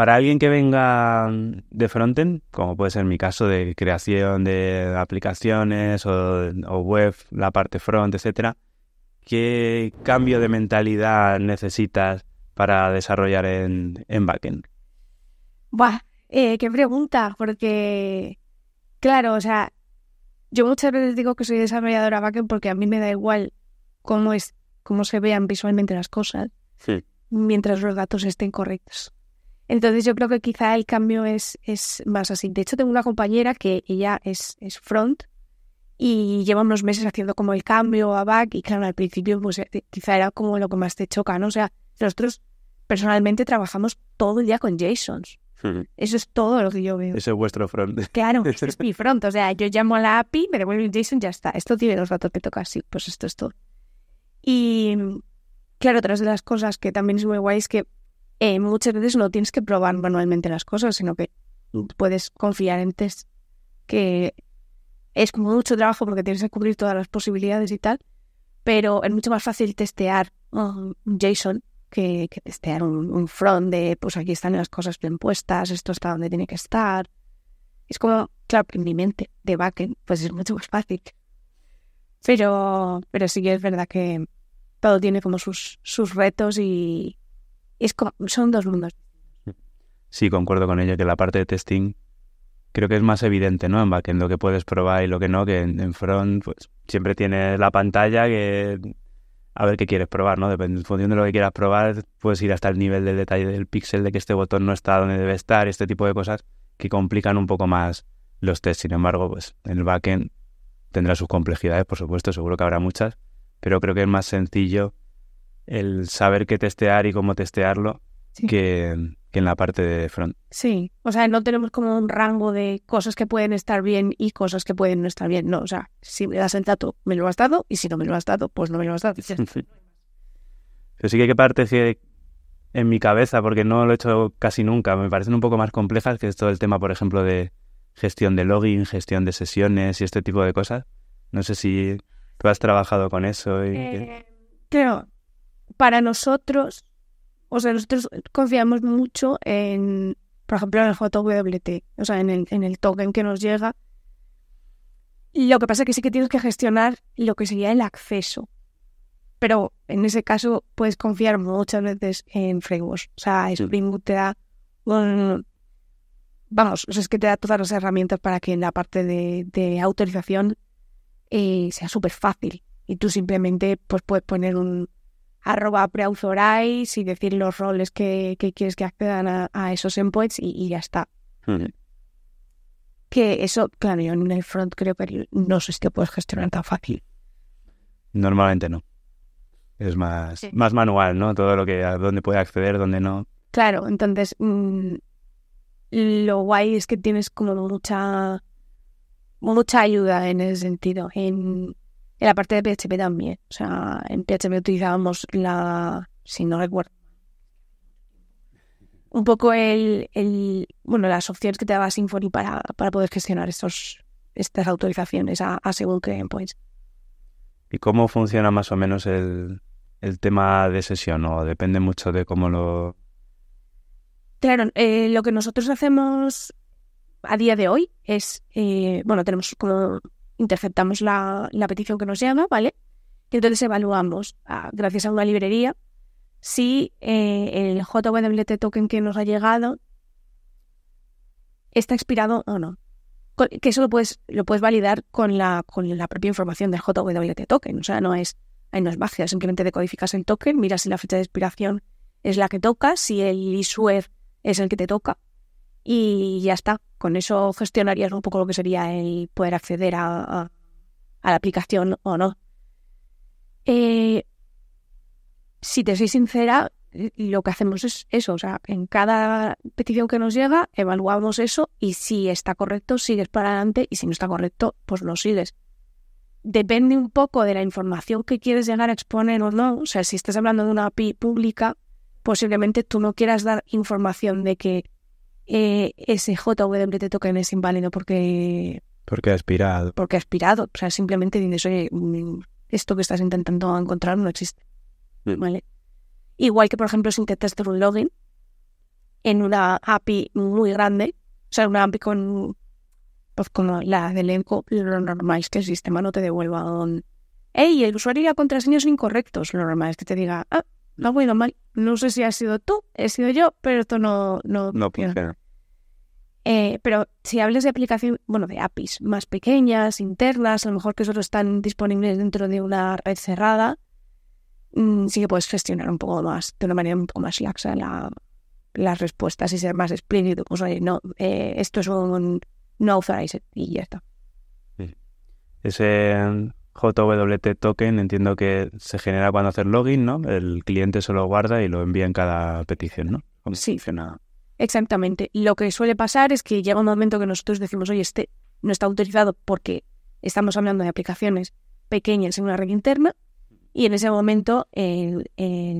Para alguien que venga de frontend, como puede ser mi caso de creación de aplicaciones o, web, la parte front, etcétera, ¿qué cambio de mentalidad necesitas para desarrollar en, backend? Buah, eh, qué pregunta, porque claro, o sea, yo muchas veces digo que soy desarrolladora backend porque a mí me da igual cómo es, cómo se vean visualmente las cosas, mientras los datos estén correctos. Entonces yo creo que quizá el cambio es, es más así. De hecho, tengo una compañera que ella es, es front y lleva unos meses haciendo como el cambio a back y claro, al principio pues eh, quizá era como lo que más te choca, ¿no? O sea, nosotros personalmente trabajamos todo el día con JSONs. Eso es todo lo que yo veo. Ese es vuestro front. Claro, es mi front. O sea, yo llamo a la API, me devuelve un JSON, ya está. Esto tiene los datos que toca, sí, pues esto es todo. Y claro, otras de las cosas que también es muy guay es que eh, muchas veces no tienes que probar manualmente las cosas, sino que mm. puedes confiar en test que es como mucho trabajo porque tienes que cubrir todas las posibilidades y tal, pero es mucho más fácil testear un JSON que, testear un, un, front de, pues aquí están las cosas bien puestas, esto está donde tiene que estar. Es como, claro, en mi mente de backend, pues es mucho más fácil. Pero, pero sí que es verdad que todo tiene como sus, sus retos y, son dos mundos. Sí, concuerdo con ello, que la parte de testing creo que es más evidente, ¿no? En backend lo que puedes probar y lo que no, que en, front pues siempre tienes la pantalla que a ver qué quieres probar, ¿no? Depende, función de lo que quieras probar, puedes ir hasta el nivel del detalle del píxel, de que este botón no está donde debe estar, este tipo de cosas que complican un poco más los tests. Sin embargo, pues en el backend tendrá sus complejidades, por supuesto, seguro que habrá muchas, pero creo que es más sencillo el saber qué testear y cómo testearlo que, en la parte de front. Sí, o sea, no tenemos como un rango de cosas que pueden estar bien y cosas que pueden no estar bien. No, o sea, si me das el dato, me lo has dado y si no me lo has dado, pues no me lo has dado. Pero sí que hay partes que en mi cabeza, porque no lo he hecho casi nunca, me parecen un poco más complejas que es todo el tema, por ejemplo, de gestión de login, gestión de sesiones y este tipo de cosas. No sé si tú has trabajado con eso. Y eh, Creo, para nosotros, o sea, nosotros confiamos mucho en, por ejemplo, en el JWT, o sea, en el, en el token que nos llega. Lo que pasa es que sí que tienes que gestionar lo que sería el acceso. Pero en ese caso puedes confiar muchas veces en frameworks. O sea, mm. Spring Boot te da vamos, o sea, es que te da todas las herramientas para que en la parte de, de autorización eh, sea súper fácil. Y tú simplemente pues, puedes poner un, arroba preauthorize y decir los roles que, quieres que accedan a, esos endpoints y, ya está. Que eso, claro, yo en el front creo que no sé si te puedes gestionar tan fácil. Normalmente no. Es más, más manual, ¿no? Todo lo que, a dónde puede acceder, dónde no. Claro, entonces mm, lo guay es que tienes como mucha mucha ayuda en ese sentido, en en la parte de PHP también. O sea, en PHP utilizábamos la, si no recuerdo, un poco el, bueno, las opciones que te daba Symfony para, para poder gestionar estos, estas autorizaciones a, a según endpoints. ¿Y cómo funciona más o menos el, tema de sesión? ¿O depende mucho de cómo lo...? Claro, eh, lo que nosotros hacemos a día de hoy es, eh, bueno, tenemos como interceptamos la, petición que nos llama, ¿vale? Y entonces evaluamos, ah, gracias a una librería, si eh, el JWT token que nos ha llegado está expirado o no. que eso lo puedes, lo puedes validar con la, con la propia información del JWT token. O sea, no es, no es magia, simplemente decodificas el token, miras si la fecha de expiración es la que toca, si el issuer es el que te toca, y ya está. Con eso gestionarías un poco lo que sería el poder acceder a, la aplicación o no. Eh, si te soy sincera, lo que hacemos es eso, o sea, en cada petición que nos llega evaluamos eso y si está correcto sigues para adelante y si no está correcto pues no sigues. Depende un poco de la información que quieres llegar a exponer o no, o sea, si estás hablando de una API pública, posiblemente tú no quieras dar información de que eh, ese JWT te token es inválido porque... Porque ha aspirado. Porque ha aspirado. O sea, simplemente dices, oye, mm, esto que estás intentando encontrar no existe. Mm. ¿Vale? Igual que, por ejemplo, si intentas hacer un login en una API muy grande, o sea, una API con, pues, con la delenco lo normal es que el sistema no te devuelva un... ¡Ey, el usuario y la contraseña son incorrectos! Lo normal es que te diga, ah, no ha ido mal. No sé si ha sido tú, he sido yo, pero esto no... No, no eh, pero si hables de aplicación, bueno, de APIs más pequeñas, internas, a lo mejor que solo están disponibles dentro de una red cerrada, mm, sí que puedes gestionar un poco más, de una manera un poco más laxa las respuestas y ser más explícito. Pues oye, no, eh, esto es un no authorized y ya está. Ese mm, JWT token entiendo que se genera cuando haces login, ¿no? El cliente se lo guarda y lo envía en cada petición, ¿no? sí. Funciona? Exactamente. Lo que suele pasar es que llega un momento que nosotros decimos, oye, este no está autorizado porque estamos hablando de aplicaciones pequeñas en una red interna y en ese momento el,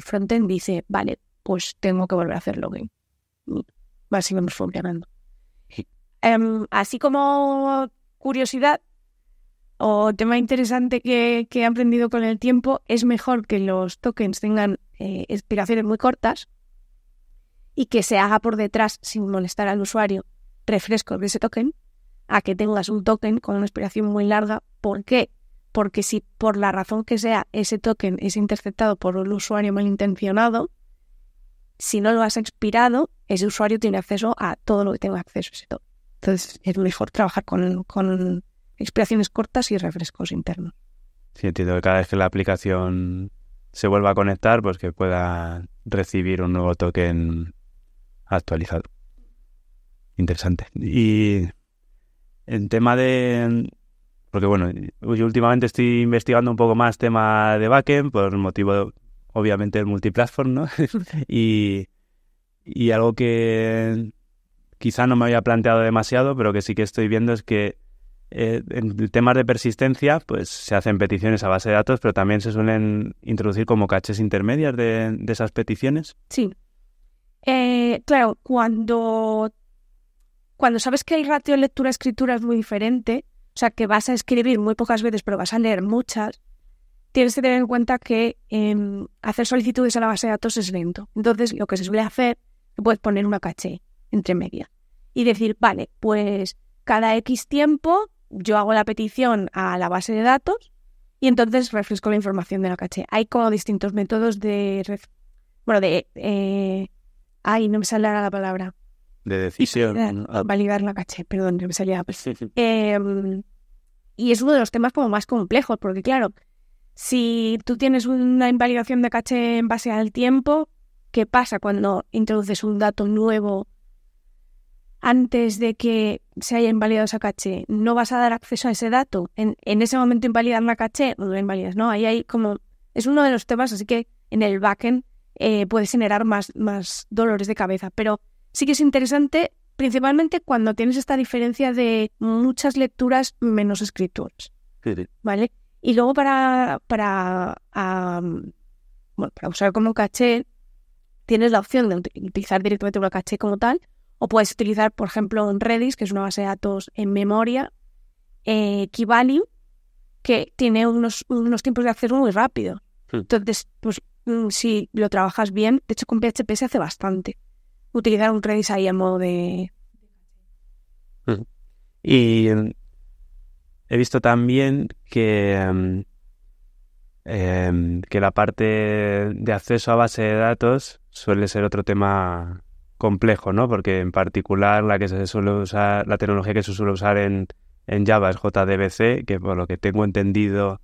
frontend dice, vale, pues tengo que volver a hacer login. Va a funcionando. así como curiosidad o tema interesante que, he aprendido con el tiempo, es mejor que los tokens tengan eh, expiraciones muy cortas y que se haga por detrás sin molestar al usuario refresco de ese token, a que tengas un token con una expiración muy larga. ¿Por qué? Porque si por la razón que sea ese token es interceptado por un usuario malintencionado, si no lo has expirado, ese usuario tiene acceso a todo lo que tenga acceso a ese token. Entonces es mejor trabajar con, expiraciones cortas y refrescos internos. Sí, entiendo que cada vez que la aplicación se vuelva a conectar, pues que pueda recibir un nuevo token actualizado. Interesante. Y en tema de... Porque bueno, yo últimamente estoy investigando un poco más tema de backend por motivo, obviamente, del multiplatform, ¿no? y, algo que quizá no me había planteado demasiado, pero que sí que estoy viendo es que eh, en temas de persistencia, pues se hacen peticiones a base de datos, pero también se suelen introducir como caches intermedias de, de esas peticiones. Sí. Eh, claro, cuando, cuando sabes que el ratio lectura-escritura es muy diferente, o sea, que vas a escribir muy pocas veces, pero vas a leer muchas, tienes que tener en cuenta que em, hacer solicitudes a la base de datos es lento. Entonces, lo que se suele hacer es poner una caché entre media y decir, vale, pues cada X tiempo yo hago la petición a la base de datos y entonces refresco la información de la caché. Hay como distintos métodos de, bueno, de eh, Ay, no me sale la palabra. De decisión. Eh, ah. Validar, la caché, perdón, no me salía. Em, y es uno de los temas como más complejos, porque claro, si tú tienes una invalidación de caché en base al tiempo, ¿qué pasa cuando introduces un dato nuevo antes de que se haya invalidado esa caché? ¿No vas a dar acceso a ese dato? ¿En, ese momento invalidar la caché? No, invalidas, ¿no? Ahí hay como... Es uno de los temas, así que en el backend eh, puedes generar más, más dolores de cabeza. Pero sí que es interesante, principalmente cuando tienes esta diferencia de muchas lecturas menos escrituras. ¿Vale? Y luego para, para, bueno, para usar como caché, tienes la opción de utilizar directamente un caché como tal, o puedes utilizar, por ejemplo, un Redis, que es una base de datos en memoria, eh, KeyValue, que tiene unos, unos tiempos de acceso muy rápidos. Hmm. Entonces, pues Mm, si lo trabajas bien, de hecho con PHP se hace bastante. Utilizar un Redis ahí a modo de... Y mm, he visto también que, mm, em, que la parte de acceso a base de datos suele ser otro tema complejo, ¿no? Porque en particular la que se suele usar, la tecnología que se suele usar en, en Java es JDBC, que por lo que tengo entendido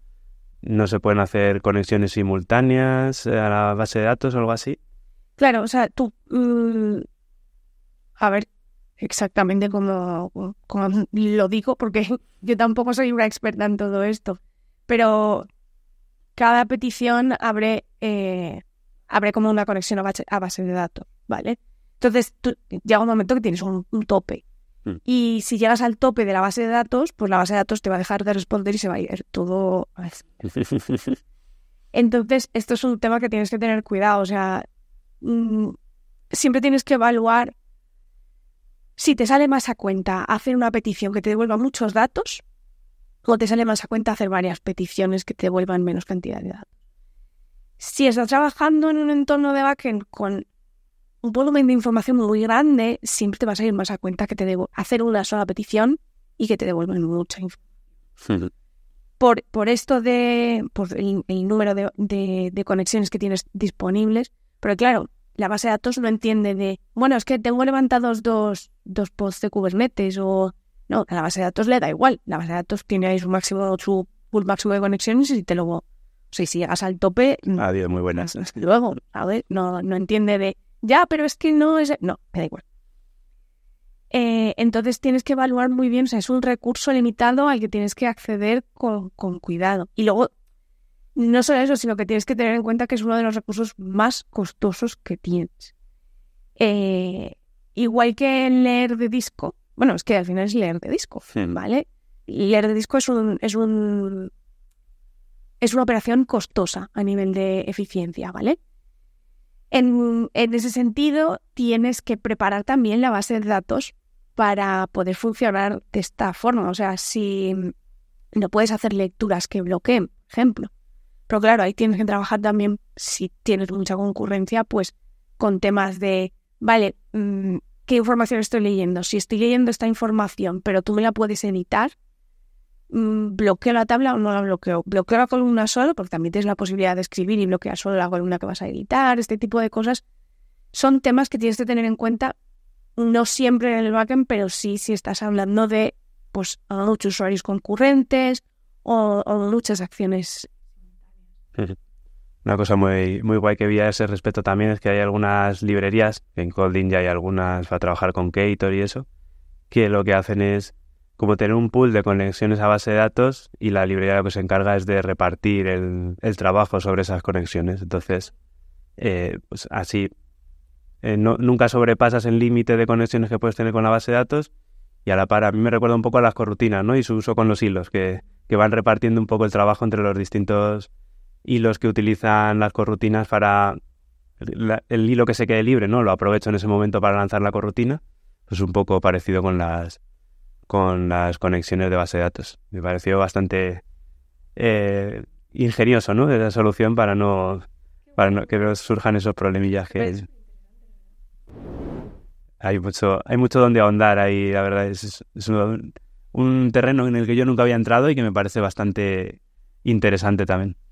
no se pueden hacer conexiones simultáneas eh, a la base de datos o algo así. Claro, o sea, tú... Mm, a ver, exactamente como, lo digo, porque yo tampoco soy una experta en todo esto, pero cada petición abre, eh, abre como una conexión a base, a base de datos, ¿vale? Entonces, llega un momento que tienes un tope Mm. Y si llegas al tope de la base de datos, pues la base de datos te va a dejar de responder y se va a ir todo. Entonces, esto es un tema que tienes que tener cuidado. O sea, mm, siempre tienes que evaluar si te sale más a cuenta hacer una petición que te devuelva muchos datos o te sale más a cuenta hacer varias peticiones que te devuelvan menos cantidad de datos. Si estás trabajando en un entorno de backend con un volumen de información muy grande, siempre te vas a ir más a cuenta que te debo hacer una sola petición y que te devuelven mucha información. Por, por esto de por el, número de, conexiones que tienes disponibles, pero claro, la base de datos no entiende de, bueno, es que tengo levantados dos, dos pods de Kubernetes o... No, a la base de datos le da igual. La base de datos tiene su máximo, su máximo de conexiones y te luego... O si llegas al tope... Adiós, ah, muy buenas. Luego, a ver, no, no entiende de ya, pero es que no es... No, me da igual. Eh, entonces tienes que evaluar muy bien, o sea, es un recurso limitado al que tienes que acceder con, con, cuidado. Y luego, no solo eso, sino que tienes que tener en cuenta que es uno de los recursos más costosos que tienes. Eh, igual que leer de disco, bueno, es que al final es leer de disco, ¿vale? Leer de disco es un, es un es una operación costosa a nivel de eficiencia, ¿vale? En, ese sentido, tienes que preparar también la base de datos para poder funcionar de esta forma. O sea, si no puedes hacer lecturas que bloqueen, por ejemplo. Pero claro, ahí tienes que trabajar también, si tienes mucha concurrencia, pues con temas de, vale, mm, ¿qué información estoy leyendo? Si estoy leyendo esta información, pero tú me la puedes editar, Mm, bloqueo la tabla o no la bloqueo. Bloqueo la columna solo, porque también tienes la posibilidad de escribir y bloquear solo la columna que vas a editar, este tipo de cosas. Son temas que tienes que tener en cuenta, no siempre en el backend, pero sí si estás hablando de pues, muchos usuarios concurrentes o, muchas acciones. Una cosa muy, muy guay que vi a ese respecto también es que hay algunas librerías, en Colding ya hay algunas para trabajar con Kator y eso, que lo que hacen es como tener un pool de conexiones a base de datos y la librería lo que se encarga es de repartir el, trabajo sobre esas conexiones. Entonces, eh, pues así, eh, nunca sobrepasas el límite de conexiones que puedes tener con la base de datos y a la par, a mí me recuerda un poco a las corrutinas ¿no? y su uso con los hilos, que, van repartiendo un poco el trabajo entre los distintos hilos que utilizan las corrutinas para el hilo que se quede libre, ¿no? Lo aprovecho en ese momento para lanzar la corrutina. es pues un poco parecido con las con las conexiones de base de datos. Me pareció bastante eh, ingenioso, ¿no? Esa solución para no, para que no surjan esos problemillas que... Pues hay mucho, hay mucho donde ahondar ahí, la verdad. Es, un terreno en el que yo nunca había entrado y que me parece bastante interesante también.